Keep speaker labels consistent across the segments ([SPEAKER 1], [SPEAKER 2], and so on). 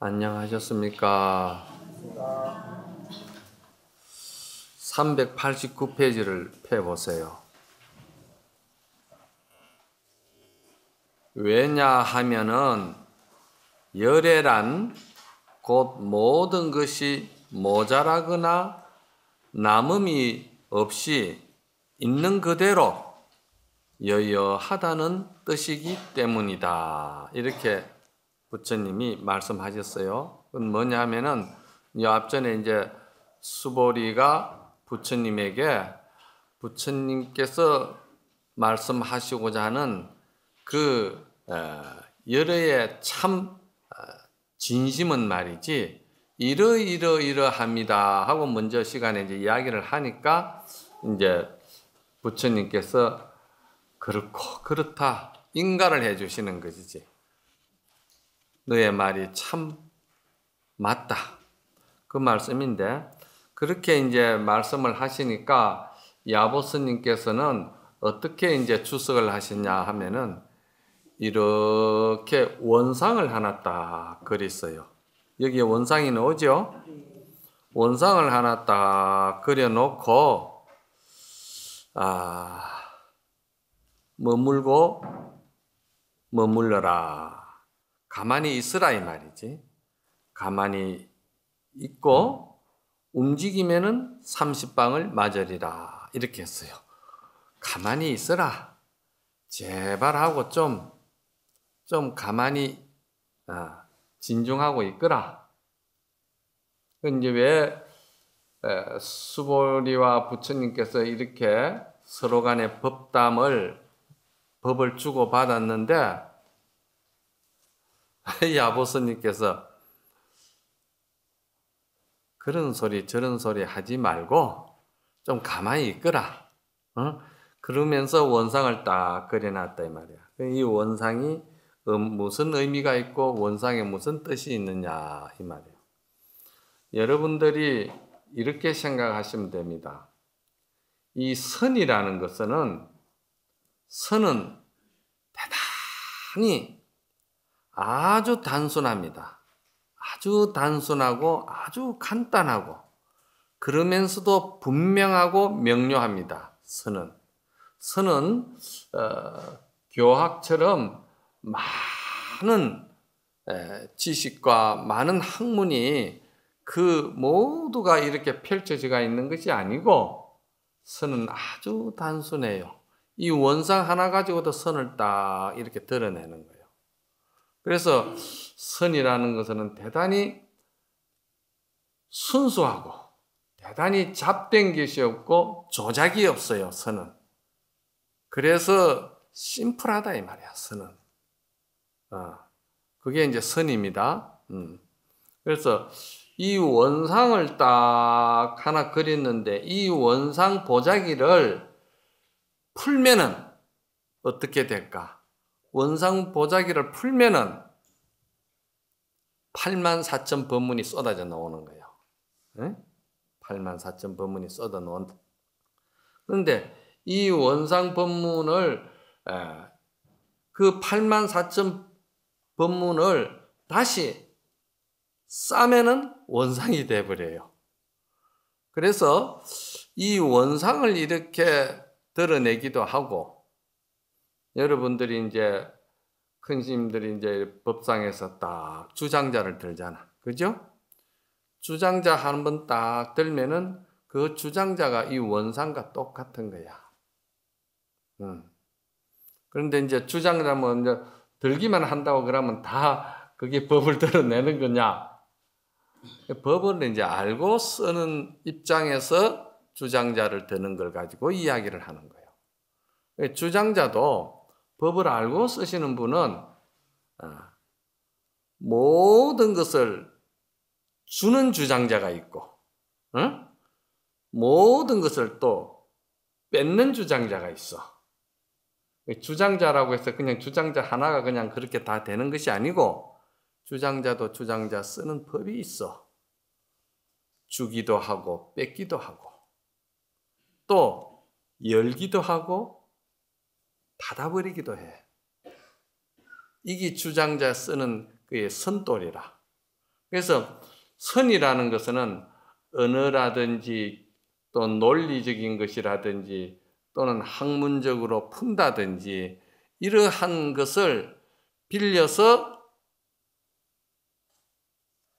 [SPEAKER 1] 안녕하셨습니까? 389페이지를 펴보세요. 왜냐 하면은 열애란 곧 모든 것이 모자라거나 남음이 없이 있는 그대로 여여하다는 뜻이기 때문이다. 이렇게 부처님이 말씀하셨어요. 그건 뭐냐 면은이 앞전에 이제 수보리가 부처님에게 부처님께서 말씀하시고자 하는 그 어, 열애의 참 어, 진심은 말이지 이러이러이러합니다 하고 먼저 시간에 이제 이야기를 하니까 이제 부처님께서 그렇고 그렇다 인가를 해주시는 것이지 너의 말이 참 맞다. 그 말씀인데 그렇게 이제 말씀을 하시니까 야보스님께서는 어떻게 이제 추석을 하시냐 하면은 이렇게 원상을 하나 딱 그렸어요. 여기에 원상이 나오죠? 원상을 하나 딱 그려놓고, 아, 머물고, 머물러라. 가만히 있으라 이 말이지. 가만히 있고 움직이면은 30방을 맞으리라. 이렇게 했어요. 가만히 있으라. 제발 하고 좀, 좀 가만히, 아, 진중하고 있거라. 이제 왜 수보리와 부처님께서 이렇게 서로 간의 법담을, 법을 주고받았는데, 야보스님께서 그런 소리 저런 소리 하지 말고 좀 가만히 있거라. 어? 그러면서 원상을 딱 그려놨다 이 말이야. 이 원상이 음, 무슨 의미가 있고 원상에 무슨 뜻이 있느냐 이 말이에요. 여러분들이 이렇게 생각하시면 됩니다. 이 선이라는 것은 선은 대단히 아주 단순합니다. 아주 단순하고 아주 간단하고 그러면서도 분명하고 명료합니다. 선은 선은 어, 교학처럼 많은 에, 지식과 많은 학문이 그 모두가 이렇게 펼쳐져가 있는 것이 아니고 선은 아주 단순해요. 이 원상 하나 가지고도 선을 딱 이렇게 드러내는 거예요. 그래서 선이라는 것은 대단히 순수하고 대단히 잡된 것이 없고 조작이 없어요, 선은. 그래서 심플하다 이 말이야, 선은. 어, 그게 이제 선입니다. 음. 그래서 이 원상을 딱 하나 그렸는데 이 원상 보자기를 풀면은 어떻게 될까? 원상 보자기를 풀면은 8만 4천 법문이 쏟아져 나오는 거예요. 네? 8만 4천 법문이 쏟아 나온 그런데 이 원상 법문을 그 8만 4천 법문을 다시 싸면은 원상이 돼버려요. 그래서 이 원상을 이렇게 드러내기도 하고 여러분들이 이제 큰스들이 이제 법상에서 딱 주장자를 들잖아. 그죠? 주장자 한 번 딱 들면은 그 주장자가 이 원상과 똑같은 거야. 음. 그런데 이제 주장자면 뭐 이제 들기만 한다고 그러면 다 그게 법을 드러내는 거냐? 법을 이제 알고 쓰는 입장에서 주장자를 드는 걸 가지고 이야기를 하는 거예요. 주장자도 법을 알고 쓰시는 분은 아, 모든 것을 주는 주장자가 있고, 응? 모든 것을 또 뺏는 주장자가 있어. 주장자라고 해서 그냥 주장자 하나가 그냥 그렇게 다 되는 것이 아니고, 주장자도 주장자 쓰는 법이 있어. 주기도 하고, 뺏기도 하고, 또 열기도 하고, 닫아버리기도 해. 이게 주장자 쓰는 그의 선돌이라. 그래서 선이라는 것은 언어라든지 또 논리적인 것이라든지 또는 학문적으로 푼다든지 이러한 것을 빌려서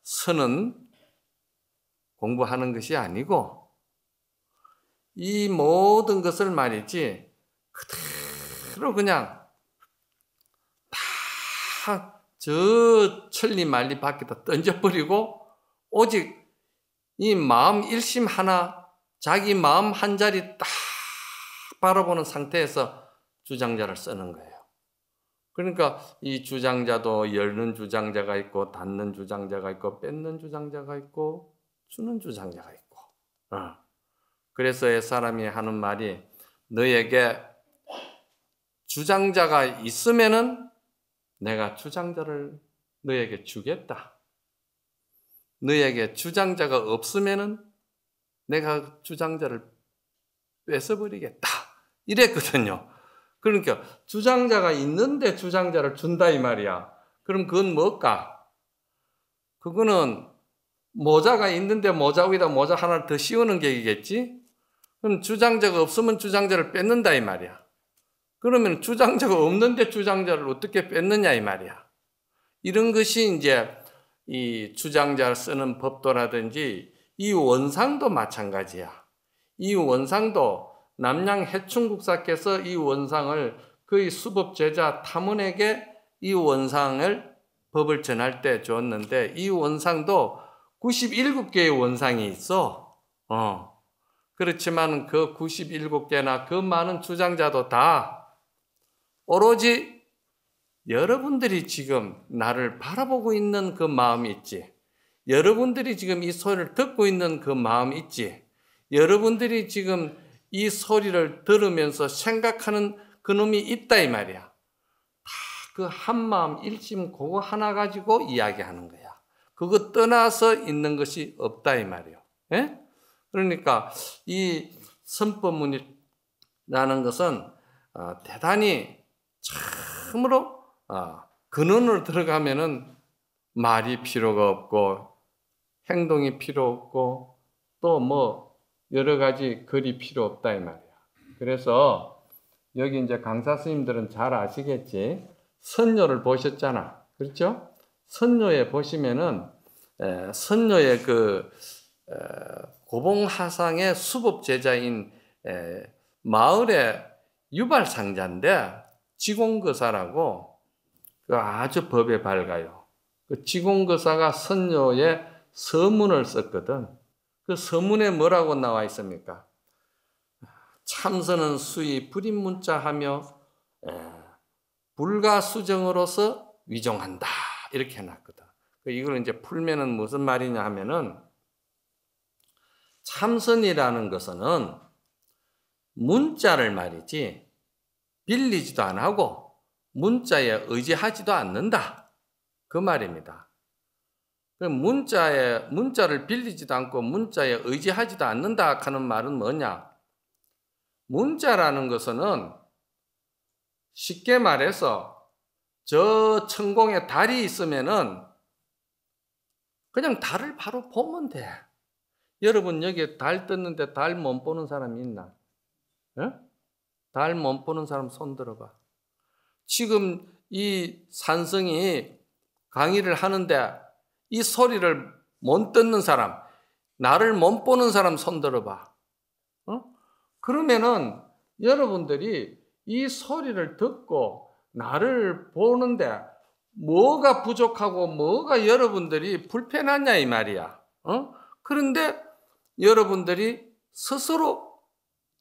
[SPEAKER 1] 선은 공부하는 것이 아니고 이 모든 것을 말이지 그대로 서로 그냥 다저 천리 만리 밖에다 던져버리고 오직 이 마음 일심 하나 자기 마음 한 자리 딱 바라보는 상태에서 주장자를 쓰는 거예요. 그러니까 이 주장자도 열는 주장자가 있고 닫는 주장자가 있고 뺏는 주장자가 있고 주는 주장자가 있고. 어. 그래서 이 사람이 하는 말이 너에게 주장자가 있으면은 내가 주장자를 너에게 주겠다. 너에게 주장자가 없으면은 내가 주장자를 뺏어버리겠다. 이랬거든요. 그러니까 주장자가 있는데 주장자를 준다 이 말이야. 그럼 그건 뭘까? 그거는 모자가 있는데 모자 위에다 모자 하나를 더 씌우는 게 이겠지? 그럼 주장자가 없으면 주장자를 뺏는다 이 말이야. 그러면 주장자가 없는데 주장자를 어떻게 뺐느냐 이 말이야. 이런 것이 이제 이 주장자를 쓰는 법도라든지 이 원상도 마찬가지야. 이 원상도 남양 해충국사께서 이 원상을 그의 수법 제자 탐문에게이 원상을 법을 전할 때줬는데이 원상도 97개의 원상이 있어. 어. 그렇지만 그 97개나 그 많은 주장자도 다 오로지 여러분들이 지금 나를 바라보고 있는 그 마음이 있지. 여러분들이 지금 이 소리를 듣고 있는 그 마음이 있지. 여러분들이 지금 이 소리를 들으면서 생각하는 그놈이 있다 이 말이야. 다 그 한마음 일심 그거 하나 가지고 이야기하는 거야. 그거 떠나서 있는 것이 없다 이말이야 예? 그러니까 이 선법문이라는 것은 어, 대단히 참으로 아, 근원으로 들어가면은 말이 필요가 없고 행동이 필요 없고 또 뭐 여러 가지 글이 필요 없다 이 말이야. 그래서 여기 이제 강사 스님들은 잘 아시겠지. 선녀를 보셨잖아. 그렇죠? 선녀에 보시면은 에, 선녀의 그 에, 고봉하상의 수법 제자인 에, 마을의 유발상자인데 지공거사라고 그 아주 법에 밝아요. 그 지공거사가 선녀의 서문을 썼거든. 그 서문에 뭐라고 나와 있습니까? 참선은 수의 불임문자하며 불가수정으로서 위종한다 이렇게 해놨거든. 그 이걸 이제 풀면은 무슨 말이냐 하면은 참선이라는 것은 문자를 말이지 빌리지도 안 하고 문자에 의지하지도 않는다. 그 말입니다. 그 문자에, 문자를 빌리지도 않고 문자에 의지하지도 않는다 하는 말은 뭐냐? 문자라는 것은 쉽게 말해서 저 천공에 달이 있으면은 그냥 달을 바로 보면 돼. 여러분 여기에 달 떴는데 달 못 보는 사람이 있나? 에? 달못 보는 사람 손 들어봐. 지금 이 산성이 강의를 하는데 이 소리를 못 듣는 사람, 나를 못 보는 사람 손 들어봐. 어? 그러면은 여러분들이 이 소리를 듣고 나를 보는데 뭐가 부족하고 뭐가 여러분들이 불편하냐 이 말이야. 어? 그런데 여러분들이 스스로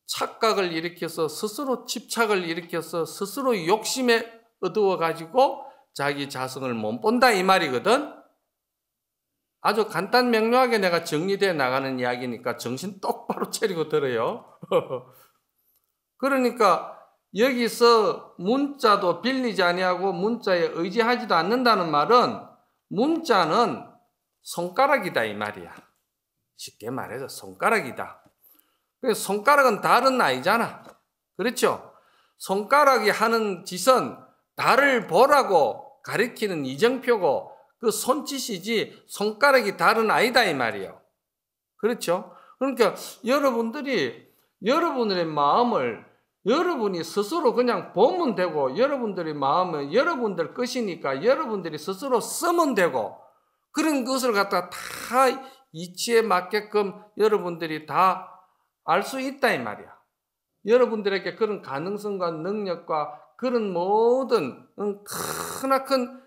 [SPEAKER 1] 착각을 일으켜서 스스로 집착을 일으켜서 스스로 욕심에 어두워 가지고 자기 자성을 못 본다 이 말이거든. 아주 간단 명료하게 내가 정리돼 나가는 이야기니까 정신 똑바로 차리고 들어요. 그러니까 여기서 문자도 빌리지 아니하고 문자에 의지하지도 않는다는 말은 문자는 손가락이다 이 말이야. 쉽게 말해서 손가락이다. 손가락은 다른 아이잖아. 그렇죠? 손가락이 하는 짓은 나를 보라고 가리키는 이정표고 그 손짓이지 손가락이 다른 아이다 이 말이요. 그렇죠? 그러니까 여러분들이 여러분의 마음을 여러분이 스스로 그냥 보면 되고 여러분들의 마음은 여러분들 것이니까 여러분들이 스스로 쓰면 되고 그런 것을 갖다 다 이치에 맞게끔 여러분들이 다 알수 있다 이 말이야. 여러분들에게 그런 가능성과 능력과 그런 모든 크나큰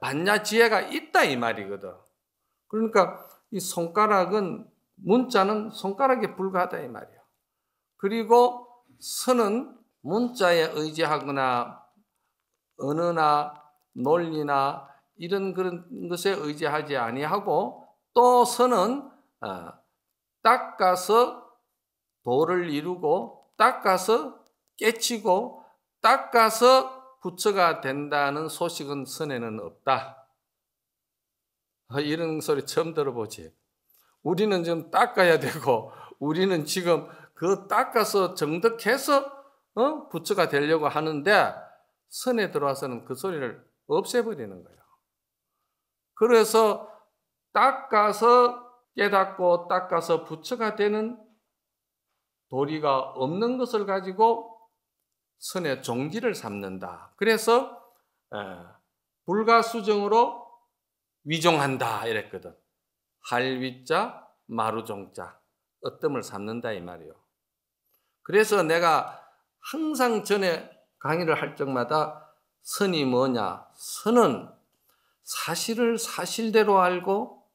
[SPEAKER 1] 반야 지혜가 있다 이 말이거든. 그러니까 이 손가락은 문자는 손가락에 불과하다 이 말이야. 그리고 선은 문자에 의지하거나 언어나 논리나 이런 그런 것에 의지하지 아니하고 또 선은 어, 닦아서 돌을 이루고 닦아서 깨치고 닦아서 부처가 된다는 소식은 선에는 없다. 이런 소리 처음 들어보지. 우리는 지금 닦아야 되고 우리는 지금 그 닦아서 정덕해서 어? 부처가 되려고 하는데 선에 들어와서는 그 소리를 없애버리는 거예요. 그래서 닦아서 깨닫고 닦아서 부처가 되는 도리가 없는 것을 가지고 선의 종지를 삼는다. 그래서 불가수정으로 위종한다 이랬거든. 할위자 마루종자 어뜸을 삼는다 이 말이요. 그래서 내가 항상 전에 강의를 할 적마다 선이 뭐냐? 선은 사실을 사실대로 알고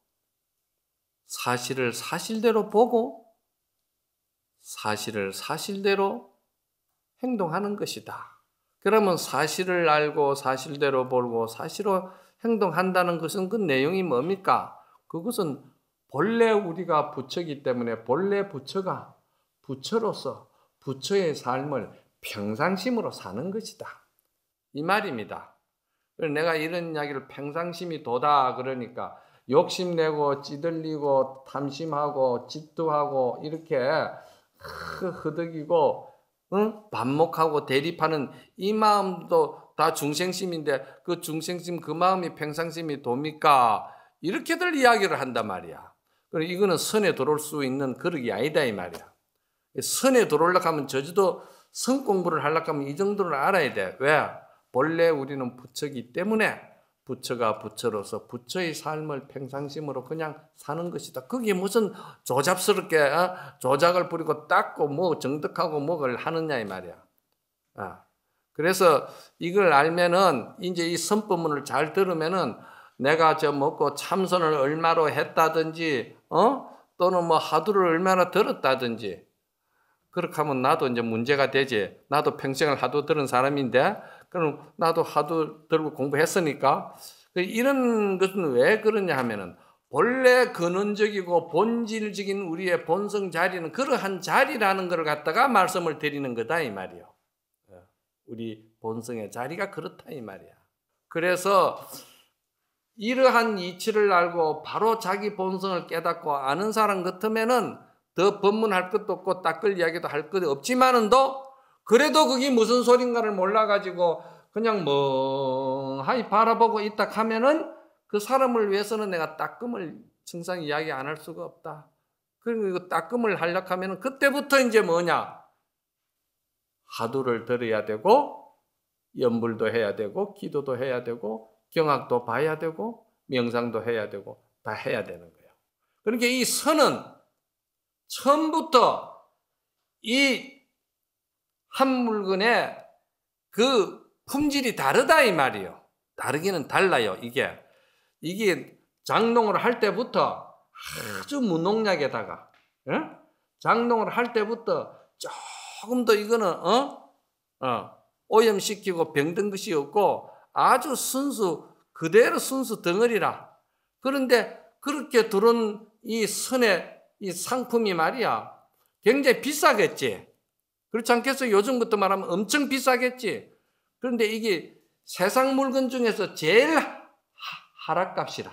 [SPEAKER 1] 사실을 사실대로 보고 사실을 사실대로 행동하는 것이다. 그러면 사실을 알고 사실대로 보고 사실로 행동한다는 것은 그 내용이 뭡니까? 그것은 본래 우리가 부처기 때문에 본래 부처가 부처로서 부처의 삶을 평상심으로 사는 것이다. 이 말입니다. 내가 이런 이야기를 평상심이 도다 그러니까 욕심내고 찌들리고 탐심하고 집도하고 이렇게 흐덕이고 응? 반목하고 대립하는 이 마음도 다 중생심인데 그 중생심 그 마음이 평상심이 돕니까? 이렇게들 이야기를 한단 말이야. 이거는 선에 들어올 수 있는 그릇이 아니다 이 말이야. 선에 들어올려고 하면 저지도 선 공부를 하려고 하면 이 정도를 알아야 돼. 왜? 본래 우리는 부처기 때문에 부처가 부처로서 부처의 삶을 평상심으로 그냥 사는 것이다. 그게 무슨 조잡스럽게 어? 조작을 부리고 닦고 뭐 정득하고 뭐를 하느냐 이 말이야. 어. 그래서 이걸 알면은 이제 이 선법문을 잘 들으면은 내가 저 먹고 참선을 얼마로 했다든지 어? 또는 뭐 하두를 얼마나 들었다든지 그렇게 하면 나도 이제 문제가 되지. 나도 평생을 하도 들은 사람인데 그럼 나도 하도 들고 공부했으니까 그 이런 것은 왜 그러냐 하면은 본래 근원적이고 본질적인 우리의 본성 자리는 그러한 자리라는 걸 갖다가 말씀을 드리는 거다 이 말이요. 어, 우리 본성의 자리가 그렇다 이 말이야. 그래서 이러한 이치를 알고 바로 자기 본성을 깨닫고 아는 사람 같으면은 더 법문할 것도 없고 닦을 이야기도 할 것도 없지만은도 그래도 그게 무슨 소린가를 몰라가지고 그냥 멍하니 뭐, 바라보고 있다 하면은 그 사람을 위해서는 내가 따끔을 증상 이야기 안 할 수가 없다. 그리고 이거 따끔을 하려고 하면은 그때부터 이제 뭐냐? 하도를 들어야 되고, 연불도 해야 되고, 기도도 해야 되고, 경악도 봐야 되고, 명상도 해야 되고, 다 해야 되는 거예요. 그러니까 이 선은 처음부터 이한 물건의 그 품질이 다르다 이 말이요. 다르기는 달라요. 이게 이게 장농을 할 때부터 아주 무농약에다가 에? 장농을 할 때부터 조금 더 이거는 어? 어, 오염시키고 병든 것이 없고 아주 순수 그대로 순수 덩어리라. 그런데 그렇게 들은 이 선의 이 상품이 말이야 굉장히 비싸겠지. 그렇지 않겠어요? 요즘부터 말하면 엄청 비싸겠지. 그런데 이게 세상 물건 중에서 제일 하락값이라.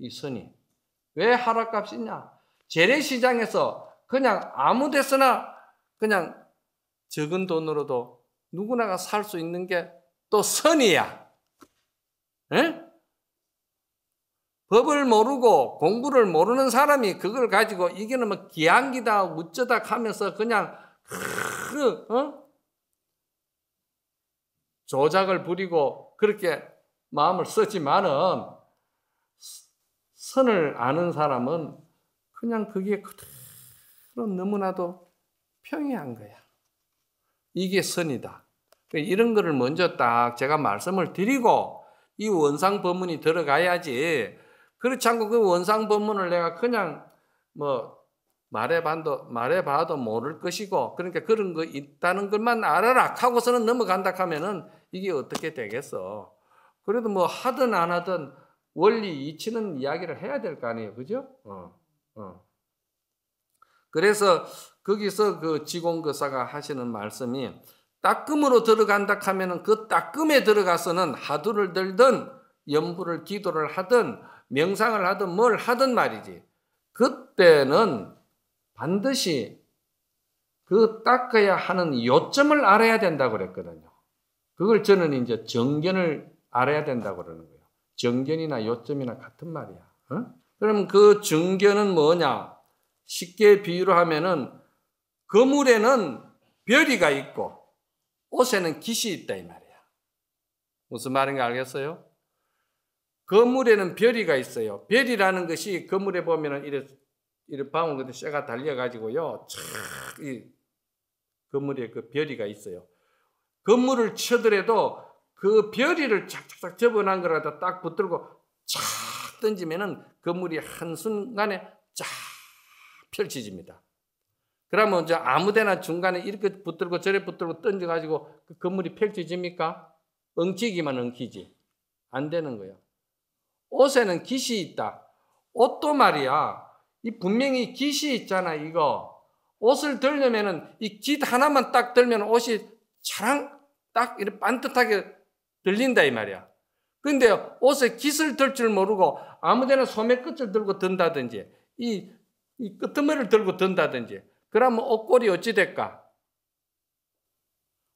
[SPEAKER 1] 이 선이. 왜 하락값이냐? 재래시장에서 그냥 아무 데서나 그냥 적은 돈으로도 누구나가 살 수 있는 게 또 선이야. 에? 법을 모르고 공부를 모르는 사람이 그걸 가지고 이게 너무 기한기다 어쩌다 하면서 그냥 크, 어? 조작을 부리고 그렇게 마음을 쓰지만은 선을 아는 사람은 그냥 그게 그대로 너무나도 평이한 거야. 이게 선이다. 이런 거를 먼저 딱 제가 말씀을 드리고 이 원상 법문이 들어가야지. 그렇지 않고 그 원상 법문을 내가 그냥 뭐 말해봐도, 말해봐도 모를 것이고, 그러니까 그런 거 있다는 것만 알아라 하고서는 넘어간다 하면은 이게 어떻게 되겠어. 그래도 뭐 하든 안 하든 원리 이치는 이야기를 해야 될 거 아니에요. 그죠? 어, 어. 그래서 거기서 그 지공거사가 하시는 말씀이 따끔으로 들어간다 하면은 그 따끔에 들어가서는 하두를 들든 염부를 기도를 하든 명상을 하든 뭘 하든 말이지. 그때는 반드시 그 닦아야 하는 요점을 알아야 된다고 그랬거든요. 그걸 저는 이제 정견을 알아야 된다고 그러는 거예요. 정견이나 요점이나 같은 말이야. 어? 그럼 그 정견은 뭐냐? 쉽게 비유로 하면은 거물에는 별이가 있고 옷에는 깃이 있다 이 말이야. 무슨 말인가 알겠어요? 거물에는 별이가 있어요. 별이라는 것이 거물에 보면은 이렇게 이런 방울같은 쇠가 달려가지고요. 촥이 건물에 그별이가 있어요. 건물을 쳐더라도 그별이를 착착착 접어난 거라도 딱 붙들고 착 던지면은 건물이 한순간에 쫙 펼쳐집니다. 그러면 이제 아무데나 중간에 이렇게 붙들고 저래 붙들고 던져가지고 그 건물이 펼쳐집니까? 엉키기만 엉키지. 안 되는 거예요. 옷에는 깃이 있다. 옷도 말이야. 이 분명히 깃이 있잖아, 이거. 옷을 들려면은 이 깃 하나만 딱 들면 옷이 차랑 딱 이렇게 반듯하게 들린다, 이 말이야. 근데 옷에 깃을 들 줄 모르고 아무 데나 소매 끝을 들고 든다든지, 이, 이 끄트머리를 들고 든다든지, 그러면 옷걸이 어찌될까?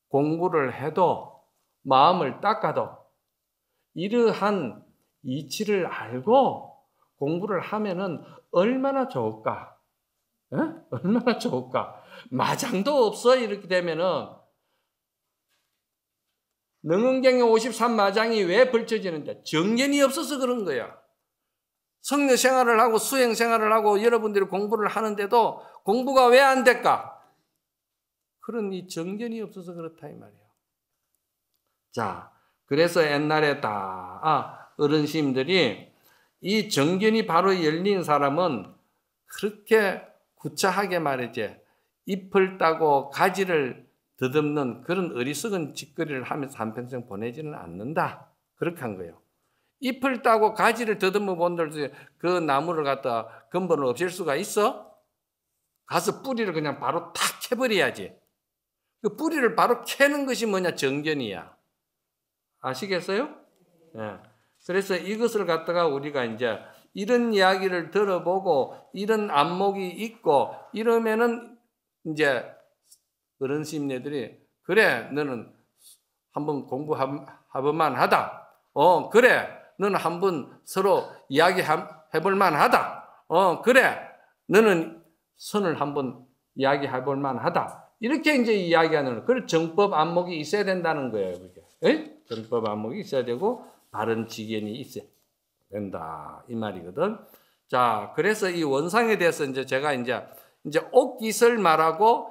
[SPEAKER 1] 공부를 해도 마음을 닦아도 이러한 이치를 알고 공부를 하면은 얼마나 좋을까? 에? 얼마나 좋을까? 마장도 없어 이렇게 되면은 능은경의 53마장이 왜 벌쳐지는데 정견이 없어서 그런 거야. 성녀 생활을 하고 수행 생활을 하고 여러분들이 공부를 하는데도 공부가 왜 안 될까? 그런 이 정견이 없어서 그렇다 이 말이야. 자, 그래서 옛날에 다 아, 어른심들이 이 정견이 바로 열린 사람은 그렇게 구차하게 말이지 잎을 따고 가지를 더듬는 그런 어리석은 짓거리를 하면서 한평생 보내지는 않는다. 그렇게 한 거예요. 잎을 따고 가지를 더듬어 본들도 그 나무를 갖다 근본을 없앨 수가 있어? 가서 뿌리를 그냥 바로 탁 캐버려야지. 그 뿌리를 바로 캐는 것이 뭐냐? 정견이야. 아시겠어요? 예. 그래서 이것을 갖다가 우리가 이제 이런 이야기를 들어보고 이런 안목이 있고 이러면은 이제 그런 심네들이 그래 너는 한번 공부해볼만 하다. 어 그래 너는 한번 서로 이야기 해볼만 하다. 어 그래 너는 선을 한번 이야기 해볼만 하다. 이렇게 이제 이야기하는 그런 정법 안목이 있어야 된다는 거예요. 그게. 에? 정법 안목이 있어야 되고 바른 직연이 있어야 된다 이 말이거든. 자, 그래서 이 원상에 대해서 이제 제가 이제 이제 옷깃을 말하고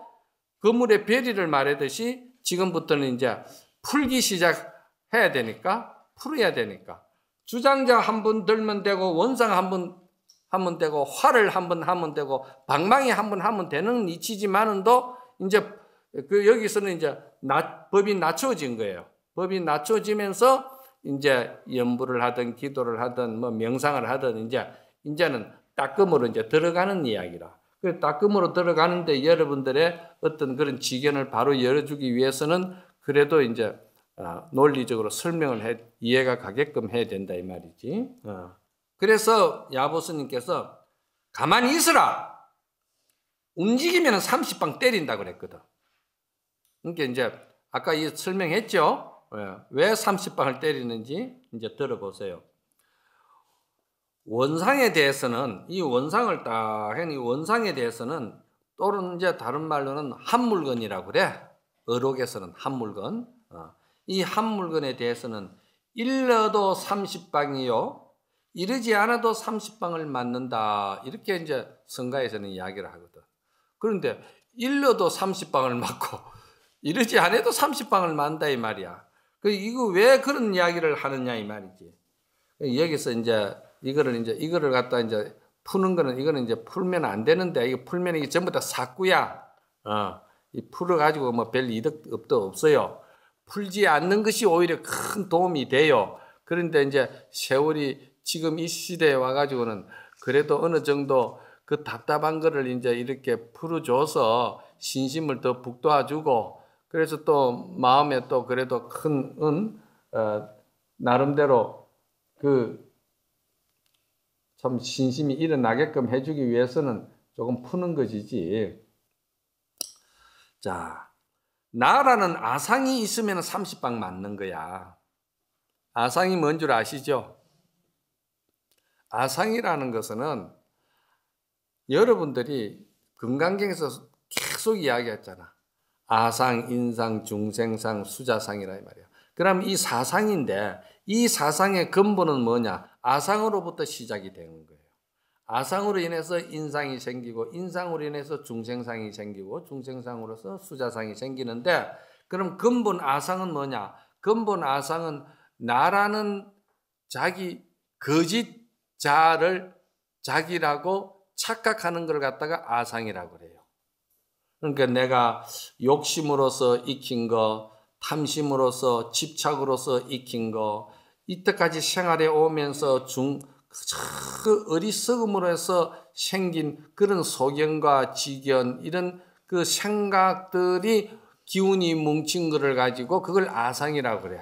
[SPEAKER 1] 그물의 베리를 말하듯이 지금부터는 이제 풀기 시작해야 되니까 풀어야 되니까 주장자 한분 들면 되고 원상 한분 하면 되고 화를 한번 하면 되고 방망이 한 번 하면 되는 이치지만은도 이제 그 여기서는 이제 나, 법이 낮춰진 거예요. 법이 낮춰지면서 이제 연부를 하든 기도를 하든 뭐 명상을 하든 이제 이제는 따끔으로 이제 들어가는 이야기라. 그 따끔으로 들어가는데 여러분들의 어떤 그런 지견을 바로 열어주기 위해서는 그래도 이제 아, 논리적으로 설명을 해 이해가 가게끔 해야 된다 이 말이지. 어. 그래서 야보스님께서 가만히 있으라. 움직이면 30방 때린다 그랬거든. 그러니까 이제 아까 이 설명했죠. 왜 30방을 때리는지 이제 들어보세요. 원상에 대해서는 이 원상을 딱이 원상에 대해서는 또는 이제 다른 말로는 한 물건이라고 그래. 어록에서는 한 물건. 어. 이한 물건에 대해서는 일러도 30방이요. 이르지 않아도 30방을 맞는다. 이렇게 이제 성가에서는 이야기를 하거든. 그런데 일러도 30방을 맞고 이르지 않아도 30방을 맞는다 이 말이야. 그 이거 왜 그런 이야기를 하느냐 이 말이지. 여기서 이제 이거를 이제 이거를 갖다 이제 푸는 거는 이거는 이제 풀면 안 되는데 이거 풀면 이게 전부 다 사꾸야. 어. 이 풀어 가지고 뭐 별 이득 없도 없어요. 풀지 않는 것이 오히려 큰 도움이 돼요. 그런데 이제 세월이 지금 이 시대에 와 가지고는 그래도 어느 정도 그 답답한 거를 이제 이렇게 풀어줘서 신심을 더 북돋아주고 그래서 또 마음에 또 그래도 큰 은, 어, 나름대로 그참 신심이 일어나게끔 해주기 위해서는 조금 푸는 것이지. 자, 나라는 아상이 있으면 30방 맞는 거야. 아상이 뭔 줄 아시죠? 아상이라는 것은 여러분들이 건강경에서 계속 이야기했잖아. 아상, 인상, 중생상, 수자상이라 이 말이야. 그럼 이 사상인데 이 사상의 근본은 뭐냐? 아상으로부터 시작이 되는 거예요. 아상으로 인해서 인상이 생기고 인상으로 인해서 중생상이 생기고 중생상으로서 수자상이 생기는데 그럼 근본 아상은 뭐냐? 근본 아상은 나라는 자기 거짓 자를 자기라고 착각하는 걸 갖다가 아상이라고 그래요. 그러니까 내가 욕심으로서 익힌 거, 탐심으로서 집착으로서 익힌 거, 이때까지 생활에 오면서 중, 그 어리석음으로 해서 생긴 그런 소견과 지견, 이런 그 생각들이 기운이 뭉친 거를 가지고 그걸 아상이라고 그래.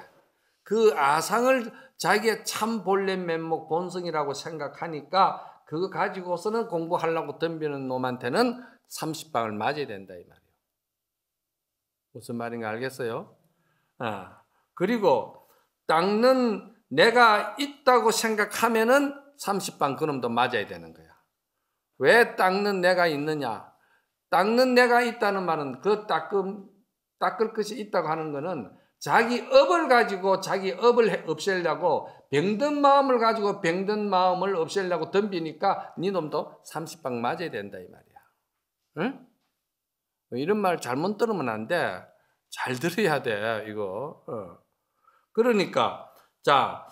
[SPEAKER 1] 그 아상을 자기의 참 본래 면목 본성이라고 생각하니까 그거 가지고서는 공부하려고 덤비는 놈한테는 30방을 맞아야 된다 이 말이에요. 무슨 말인가 알겠어요? 아, 그리고 닦는 내가 있다고 생각하면은 30방 그놈도 맞아야 되는 거야. 왜 닦는 내가 있느냐? 닦는 내가 있다는 말은 그 닦음, 닦을 것이 있다고 하는 거는 자기 업을 가지고 자기 업을 없애려고 병든 마음을 가지고 병든 마음을 없애려고 덤비니까 니네 놈도 30방 맞아야 된다 이 말이야. 응? 이런 말 잘못 들으면 안 돼. 잘 들어야 돼, 이거. 어. 그러니까, 자,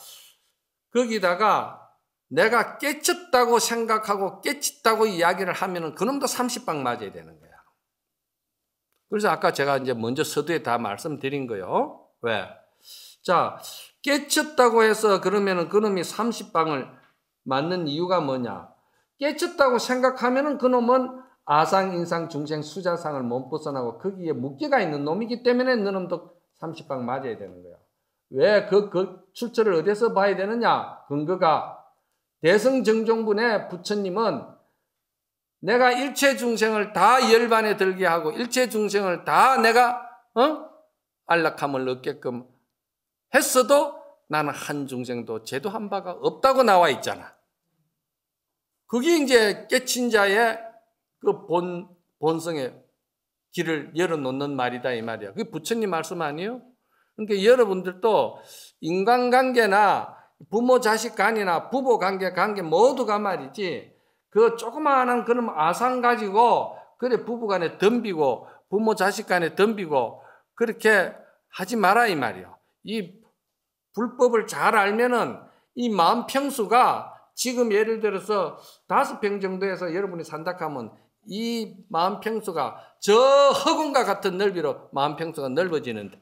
[SPEAKER 1] 거기다가 내가 깨쳤다고 생각하고 깨쳤다고 이야기를 하면은 그놈도 30방 맞아야 되는 거야. 그래서 아까 제가 이제 먼저 서두에 다 말씀드린 거요. 왜? 자, 깨쳤다고 해서 그러면은 그놈이 30방을 맞는 이유가 뭐냐? 깨쳤다고 생각하면은 그놈은 아상, 인상, 중생, 수자상을 못 벗어나고 거기에 묶여가 있는 놈이기 때문에 너놈도 30방 맞아야 되는 거야. 왜 그, 그 출처를 어디서 봐야 되느냐? 근거가 대승정종분의 부처님은 내가 일체 중생을 다 열반에 들게 하고 일체 중생을 다 내가 어? 안락함을 얻게끔 했어도 나는 한 중생도 제도한 바가 없다고 나와 있잖아. 그게 이제 깨친 자의 그본 본성의 길을 열어놓는 말이다 이 말이야. 그게 부처님 말씀 아니에요? 그러니까 여러분들도 인간관계나 부모 자식 간이나 부부 관계 관계 모두가 말이지 그 조그마한 그런 아상 가지고 그래 부부 간에 덤비고 부모 자식 간에 덤비고 그렇게 하지 마라 이 말이요. 이 불법을 잘 알면은 이 마음 평수가 지금 예를 들어서 다섯 평 정도에서 여러분이 산다 하면 이 마음 평수가 저 허공과 같은 넓이로 마음 평수가 넓어지는데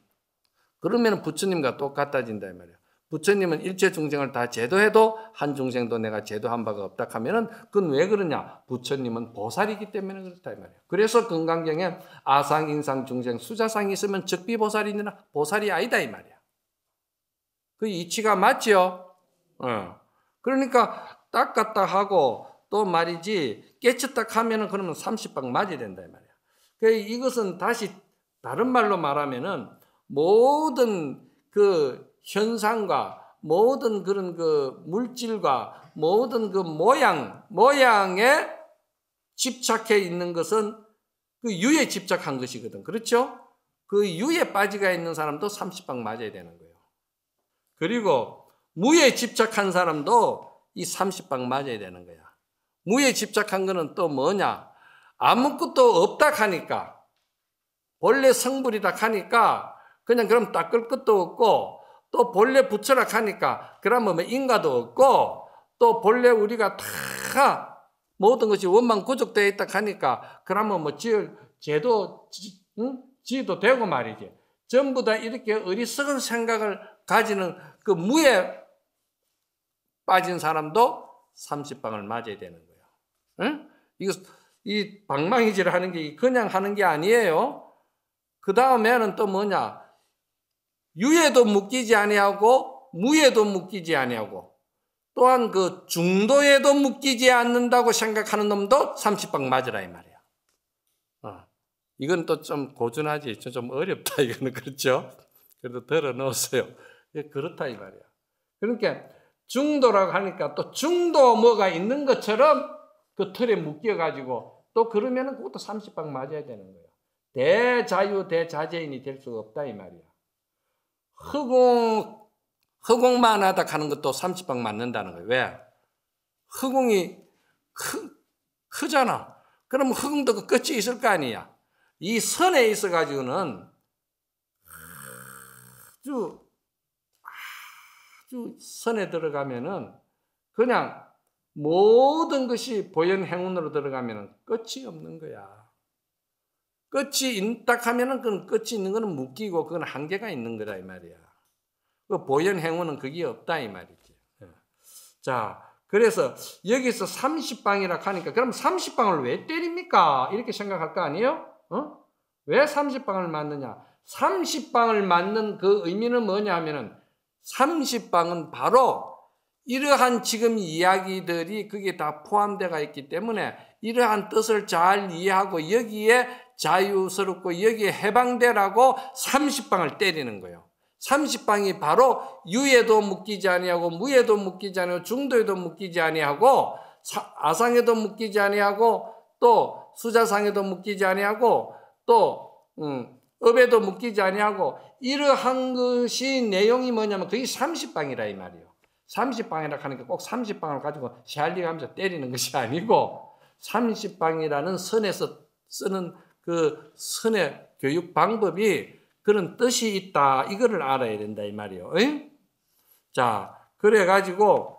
[SPEAKER 1] 그러면 부처님과 똑같아진다 이 말이에요. 부처님은 일체 중생을 다 제도해도 한 중생도 내가 제도한 바가 없다 하면은 그건 왜 그러냐? 부처님은 보살이기 때문에 그렇다 이 말이에요. 그래서 건강경에 아상 인상 중생 수자상이 있으면 즉비 보살이느라 보살이 아니다 이 말이야. 그 이치가 맞지요. 어. 그러니까 딱 갖다 하고 또 말이지 깨쳤다 하면은 그러면 30박 맞이 된다 이 말이야. 그 이것은 다시 다른 말로 말하면은 모든 그 현상과 모든 그런 그 물질과 모든 그 모양 모양에 집착해 있는 것은 그 유에 집착한 것이거든. 그렇죠? 그 유에 빠지가 있는 사람도 30방 맞아야 되는 거예요. 그리고 무에 집착한 사람도 이 30방 맞아야 되는 거야. 무에 집착한 것은 또 뭐냐? 아무것도 없다 하니까 본래 성불이라 하니까 그냥 그럼 닦을 것도 없고 또 본래 부처라 하니까 그러면 뭐 인가도 없고 또 본래 우리가 다 모든 것이 원망 구족되어 있다 하니까 그러면 뭐 지을 제도 지, 응? 지도 되고 말이지 전부 다 이렇게 어리석은 생각을 가지는 그 무에 빠진 사람도 30방을 맞아야 되는 거예요. 이거 이 방망이질 하는 게 그냥 하는 게 아니에요. 그 다음에는 또 뭐냐? 유예도 묶이지 아니하고 무예도 묶이지 아니하고 또한 그 중도에도 묶이지 않는다고 생각하는 놈도 30방 맞으라 이 말이야. 어. 이건 또 좀 고전하지. 좀 어렵다 이거는 그렇죠. 그래도 들어 넣었어요. 예, 그렇다 이 말이야. 그러니까 중도라고 하니까 또 중도 뭐가 있는 것처럼 그 틀에 묶여가지고 또 그러면은 그것도 30방 맞아야 되는 거예요. 대자유, 대자재인이 될 수가 없다, 이 말이야. 허공, 허공만 하다 가는 것도 30방 맞는다는 거예요. 왜? 허공이 크, 크잖아. 그럼 허공도 그 끝이 있을 거 아니야. 이 선에 있어가지고는 아주, 아주 선에 들어가면은 그냥 모든 것이 보현 행운으로 들어가면 끝이 없는 거야. 끝이 딱 하면은 그 끝이 있는 거는 묶이고 그건 한계가 있는 거다 이 말이야. 그 보현 행운은 그게 없다 이 말이지. 예. 자, 그래서 여기서 30방이라 하니까 그럼 30방을 왜 때립니까? 이렇게 생각할 거 아니에요? 어? 왜 30방을 맞느냐? 30방을 맞는 그 의미는 뭐냐 하면은 30방은 바로 이러한 지금 이야기들이 그게 다 포함되어 있기 때문에 이러한 뜻을 잘 이해하고 여기에 자유스럽고 여기에 해방되라고 30방을 때리는 거예요. 30방이 바로 유에도 묶이지 아니하고 무에도 묶이지 아니하고 중도에도 묶이지 아니하고 아상에도 묶이지 아니하고 또 수자상에도 묶이지 아니하고 또 음, 업에도 묶이지 아니하고 이러한 것이 내용이 뭐냐면 그게 30방이라 이 말이에요. 30방이라 하니까꼭 30방을 가지고 샬링하면서 때리는 것이 아니고 30방이라는 선에서 쓰는 그 선의 교육 방법이 그런 뜻이 있다. 이거를 알아야 된다 이 말이에요. 자, 그래 가지고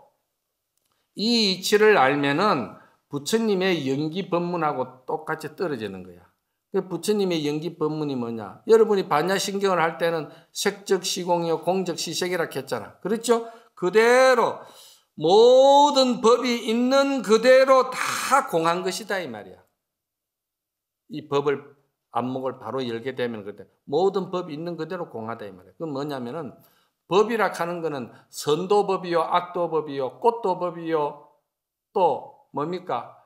[SPEAKER 1] 이 이치를 알면은 부처님의 연기 법문하고 똑같이 떨어지는 거야. 그 부처님의 연기 법문이 뭐냐? 여러분이 반야신경을 할 때는 색적 시공요 공적 시색이라 했잖아. 그렇죠? 그대로 모든 법이 있는 그대로 다 공한 것이다 이 말이야. 이 법을 안목을 바로 열게 되면 그때 모든 법이 있는 그대로 공하다 이 말이야. 그 뭐냐면은 법이라 하는 거는 선도법이요, 악도법이요, 꽃도법이요, 또 뭡니까?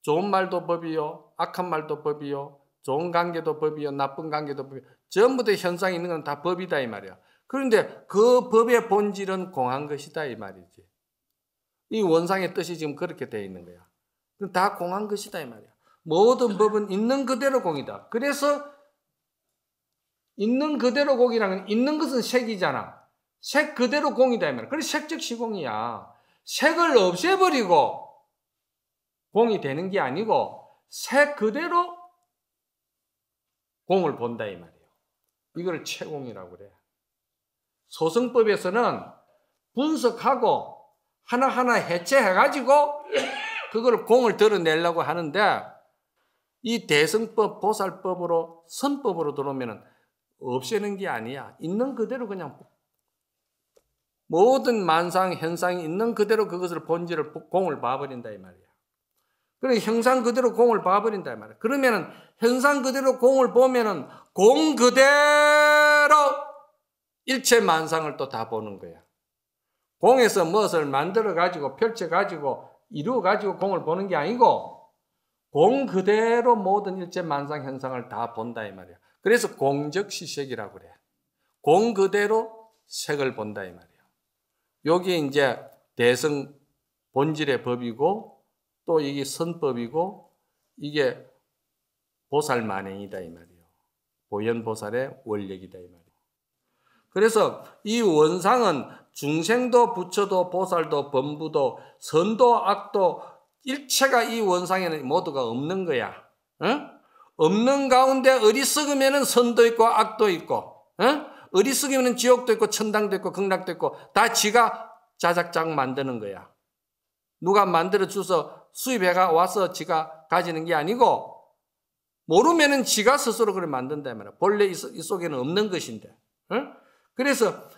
[SPEAKER 1] 좋은 말도 법이요, 악한 말도 법이요, 좋은 관계도 법이요, 나쁜 관계도 법이요. 전부 다 현상이 있는 건 다 법이다 이 말이야. 그런데 그 법의 본질은 공한 것이다 이 말이지. 이 원상의 뜻이 지금 그렇게 되어 있는 거야. 다 공한 것이다 이 말이야. 모든 법은 있는 그대로 공이다. 그래서 있는 그대로 공이라는 있는 것은 색이잖아. 색 그대로 공이다 이 말이야. 그래서 색적 시공이야. 색을 없애버리고 공이 되는 게 아니고 색 그대로 공을 본다 이말이야 이걸 채공이라고 그래. 소송법에서는 분석하고 하나하나 해체해가지고 그걸 공을 드러내려고 하는데 이대승법 보살법으로 선법으로 들어오면 없애는 게 아니야. 있는 그대로 그냥 모든 만상 현상이 있는 그대로 그것을 본질을 공을 봐버린다 이 말이야. 그래 형상 그대로 공을 봐버린다 이 말이야. 그러면은 현상 그대로 공을 보면은 공 그대로 일체 만상을 또 다 보는 거야. 공에서 무엇을 만들어 가지고 펼쳐 가지고 이루어 가지고 공을 보는 게 아니고 공 그대로 모든 일체 만상 현상을 다 본다 이 말이야. 그래서 공적 시색이라고 그래. 공 그대로 색을 본다 이 말이야. 여기 이제 대성 본질의 법이고 또 이게 선법이고 이게 보살 만행이다 이말이에 보현보살의 원력이다 이말이에 그래서 이 원상은 중생도 부처도 보살도 범부도 선도 악도 일체가 이 원상에는 모두가 없는 거야. 응? 없는 가운데 어리석으면 선도 있고 악도 있고, 응? 어리석으면 지옥도 있고 천당도 있고 극락도 있고 다 지가 자작작 만드는 거야. 누가 만들어 주서 수입해가 와서 지가 가지는 게 아니고 모르면 지가 스스로 그걸 만든다면 본래 이 속에는 없는 것인데. 응? 그래서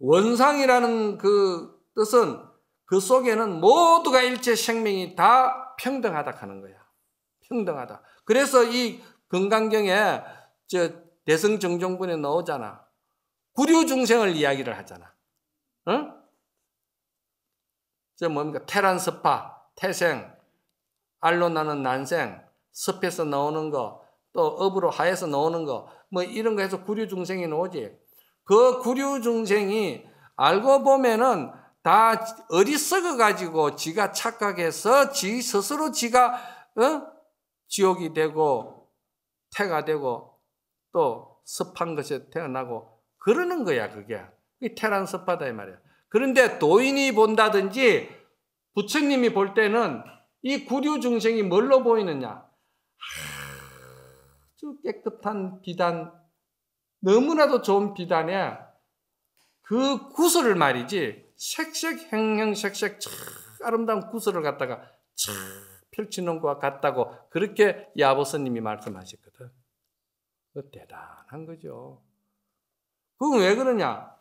[SPEAKER 1] 원상이라는 그 뜻은 그 속에는 모두가 일체 생명이 다 평등하다 하는 거야. 평등하다. 그래서 이 건강경에 저 대성정정분에 나오잖아. 구류중생을 이야기를 하잖아. 응? 저 뭡니까? 테란스파, 태생, 알로 나는 난생, 습해서 나오는 거, 또 업으로 하에서 나오는 거, 뭐 이런 거 해서 구류중생이 나오지. 그 구류 중생이 알고 보면은 다 어리석어 가지고 지가 착각해서 지 스스로 지가 어? 지옥이 되고 태가 되고 또 습한 것에 태어나고 그러는 거야 그게 이 태란 습하다 이 말이야. 그런데 도인이 본다든지 부처님이 볼 때는 이 구류 중생이 뭘로 보이느냐? 아주 깨끗한 비단 너무나도 좋은 비단에 그 구슬을 말이지 색색 행행 색색 참 아름다운 구슬을 갖다가 참 펼치는 것과 같다고 그렇게 야보스님이 말씀하셨거든. 그 대단한 거죠. 그건 왜 그러냐?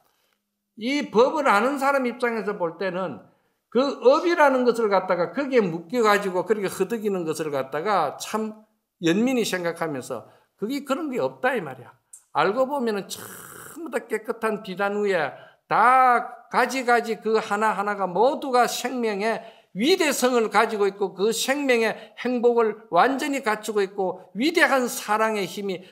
[SPEAKER 1] 이 법을 아는 사람 입장에서 볼 때는 그 업이라는 것을 갖다가 거기에 묶여가지고 그렇게 흐득이는 것을 갖다가 참 연민이 생각하면서 그게 그런 게 없다 이 말이야. 알고 보면은 전부 다 깨끗한 비단 위에 다 가지가지 그 하나하나가 모두가 생명의 위대성을 가지고 있고 그 생명의 행복을 완전히 갖추고 있고 위대한 사랑의 힘이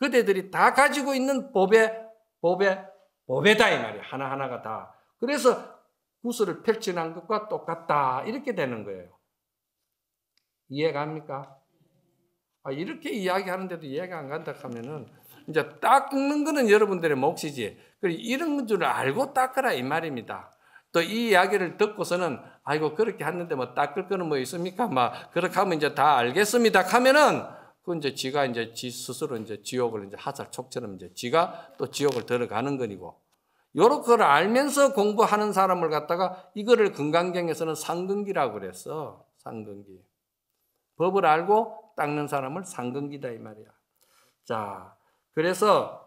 [SPEAKER 1] 그대들이 다 가지고 있는 법의 법의 법에다 이 말이야 하나하나가 다 그래서 구슬을 펼치는 것과 똑같다 이렇게 되는 거예요 이해가 합니까? 아, 이렇게 이야기하는데도 이해가 안 간다 하면은 이제 닦는 거는 여러분들의 몫이지. 이런 줄 알고 닦아라 이 말입니다. 또 이 이야기를 듣고서는 아이고 그렇게 했는데 뭐 닦을 거는 뭐 있습니까? 막 그렇게 하면 이제 다 알겠습니다. 하면은 그 이제 지가 이제 지 스스로 이제 지옥을 이제 하살촉처럼 이제 지가 또 지옥을 들어가는 거니고 요렇게 알면서 공부하는 사람을 갖다가 이거를 금강경에서는 상근기라고 그랬어. 상근기. 법을 알고 닦는 사람을 상근기다 이 말이야. 자, 그래서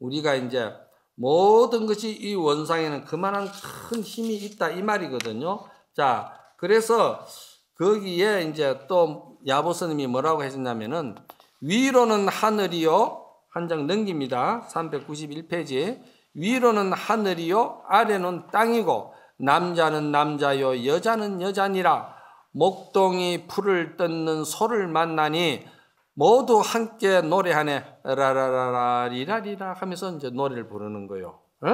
[SPEAKER 1] 우리가 이제 모든 것이 이 원상에는 그만한 큰 힘이 있다 이 말이거든요. 자, 그래서 거기에 이제 또 야보스님이 뭐라고 해줬냐면은 위로는 하늘이요. 한 장 넘깁니다. 391페이지. 위로는 하늘이요. 아래는 땅이고 남자는 남자요. 여자는 여자니라. 목동이 풀을 뜯는 소를 만나니 모두 함께 노래하네 라라라라리라리라 하면서 이제 노래를 부르는 거요. 어?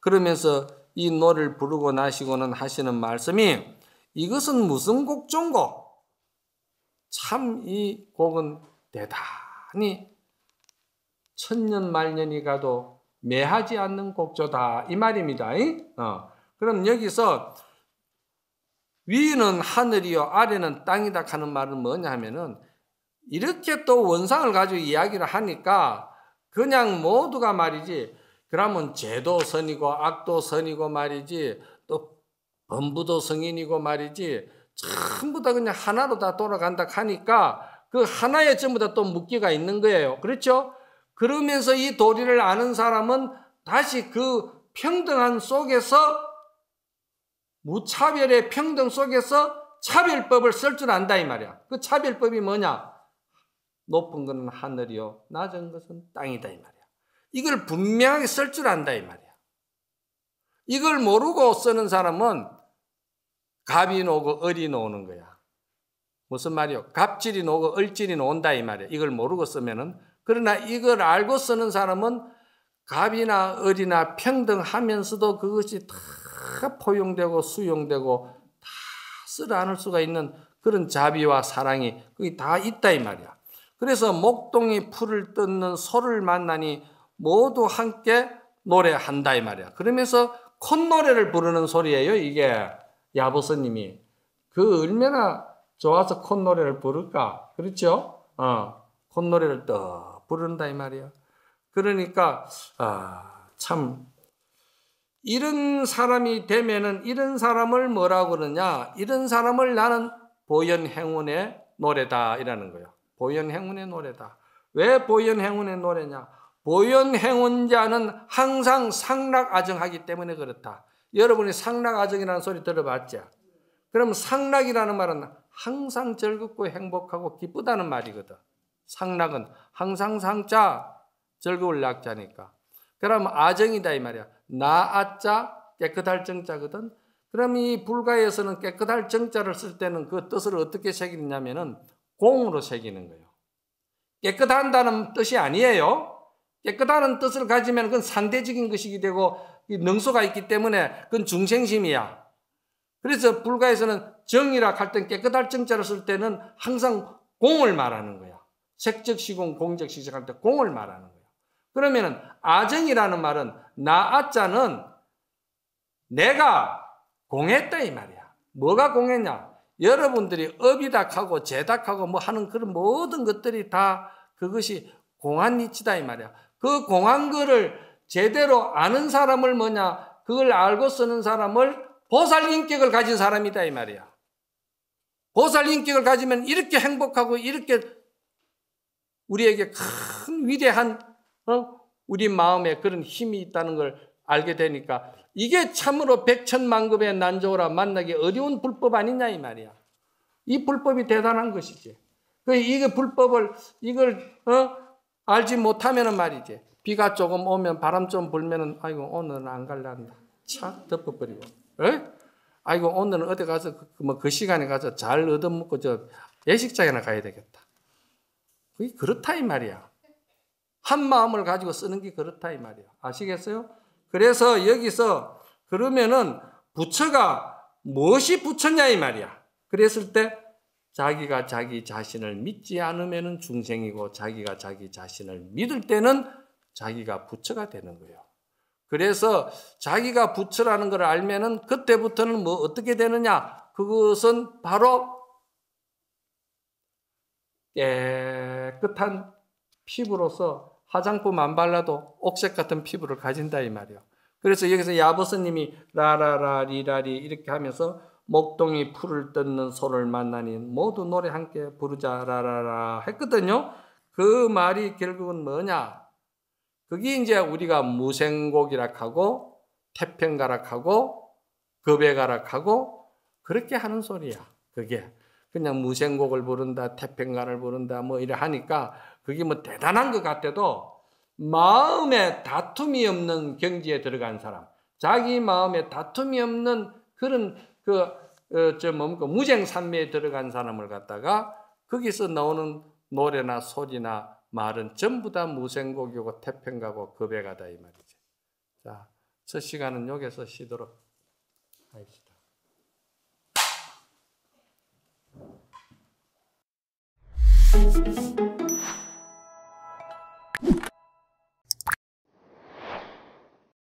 [SPEAKER 1] 그러면서 이 노래를 부르고 나시고는 하시는 말씀이 이것은 무슨 곡종고? 참 이 곡은 대단히 천년 말년이 가도 매하지 않는 곡조다 이 말입니다. 어. 그럼 여기서 위는 하늘이요 아래는 땅이다 하는 말은 뭐냐 하면은 이렇게 또 원상을 가지고 이야기를 하니까 그냥 모두가 말이지 그러면 죄도 선이고 악도 선이고 말이지 또 범부도 성인이고 말이지 전부 다 그냥 하나로 다 돌아간다 하니까 그 하나에 전부 다 또 묶기가 있는 거예요. 그렇죠? 그러면서 이 도리를 아는 사람은 다시 그 평등한 속에서 무차별의 평등 속에서 차별법을 쓸 줄 안다 이 말이야. 그 차별법이 뭐냐? 높은 것은 하늘이요 낮은 것은 땅이다 이 말이야. 이걸 분명하게 쓸 줄 안다 이 말이야. 이걸 모르고 쓰는 사람은 갑이 노고 을이 노는 거야. 무슨 말이요? 갑질이 노고 을질이 논다이 말이야. 이걸 모르고 쓰면은 그러나 이걸 알고 쓰는 사람은 갑이나 을이나 평등하면서도 그것이 다 포용되고 수용되고 다 쓸어 안을 수가 있는 그런 자비와 사랑이 그게 다 있다 이 말이야. 그래서 목동이 풀을 뜯는 소를 만나니 모두 함께 노래한다 이 말이야. 그러면서 콧노래를 부르는 소리예요. 이게 야보스님이 그 얼마나 좋아서 콧노래를 부를까? 그렇죠? 어, 콧노래를 떠 부른다 이 말이야. 그러니까 아, 참 이런 사람이 되면은 이런 사람을 뭐라고 그러냐? 이런 사람을 나는 보현 행운의 노래다 이라는 거예요. 보현 행운의 노래다. 왜 보현 행운의 노래냐? 보현 행운자는 항상 상락아정하기 때문에 그렇다. 여러분이 상락아정이라는 소리 들어봤죠? 그럼 상락이라는 말은 항상 즐겁고 행복하고 기쁘다는 말이거든. 상락은 항상 상자 즐거울 낙자니까. 그럼 아정이다 이 말이야. 나아자 깨끗할 정자거든. 그럼 이 불가에서는 깨끗할 정자를 쓸 때는 그 뜻을 어떻게 새기느냐면은 공으로 새기는 거예요. 깨끗한다는 뜻이 아니에요. 깨끗하는 뜻을 가지면 그건 상대적인 것이기 되고 능소가 있기 때문에 그건 중생심이야. 그래서 불가에서는 정이라 할땐 깨끗할 정자를 쓸 때는 항상 공을 말하는 거야. 색적시공, 공적시적 할때 공을 말하는 거야. 그러면 아정이라는 말은 나아자는 내가 공했다 이 말이야. 뭐가 공했냐? 여러분들이 업이닥하고 제닥하고 뭐 하는 그런 모든 것들이 다 그것이 공안이치다 이 말이야. 그 공한 거를 제대로 아는 사람을 뭐냐? 그걸 알고 쓰는 사람을 보살 인격을 가진 사람이다 이 말이야. 보살 인격을 가지면 이렇게 행복하고 이렇게 우리에게 큰 위대한 어? 우리 마음에 그런 힘이 있다는 걸 알게 되니까 이게 참으로 백천만급의 난조라 만나기 어려운 불법 아니냐 이 말이야. 이 불법이 대단한 것이지. 그 이거 불법을 이걸 어? 알지 못하면은 말이지. 비가 조금 오면 바람 좀 불면은 아이고 오늘은 안 갈란다. 착 덮어버리고. 에? 어? 아이고 오늘은 어디 가서 뭐그 그, 뭐 그 시간에 가서 잘 얻어먹고 저 예식장에나 가야 되겠다. 그게 그렇다 이 말이야. 한 마음을 가지고 쓰는 게 그렇다 이 말이야. 아시겠어요? 그래서 여기서 그러면은 부처가 무엇이 부처냐 이 말이야. 그랬을 때 자기가 자기 자신을 믿지 않으면 중생이고 자기가 자기 자신을 믿을 때는 자기가 부처가 되는 거예요. 그래서 자기가 부처라는 걸 알면은 그때부터는 뭐 어떻게 되느냐? 그것은 바로 깨끗한 피부로서 화장품 안 발라도 옥색 같은 피부를 가진다 이 말이요. 그래서 여기서 야버스님이 라라라 리라리 이렇게 하면서 목동이 풀을 뜯는 소를 만나니 모두 노래 함께 부르자 라라라 했거든요. 그 말이 결국은 뭐냐? 그게 이제 우리가 무생곡이라하고 태평가락하고 급에가락하고 그렇게 하는 소리야. 그게 그냥 무생곡을 부른다, 태평가를 부른다 뭐 이래 하니까 그게 뭐 대단한 것 같아도 마음에 다툼이 없는 경지에 들어간 사람, 자기 마음에 다툼이 없는 그런 그, 어, 저 뭡니까, 무쟁산매에 들어간 사람을 갖다가 거기서 나오는 노래나 소리나 말은 전부 다 무생곡이고 태평가고 급배가다이말이지 자, 첫 시간은 여기서 쉬도록 하겠습니다. you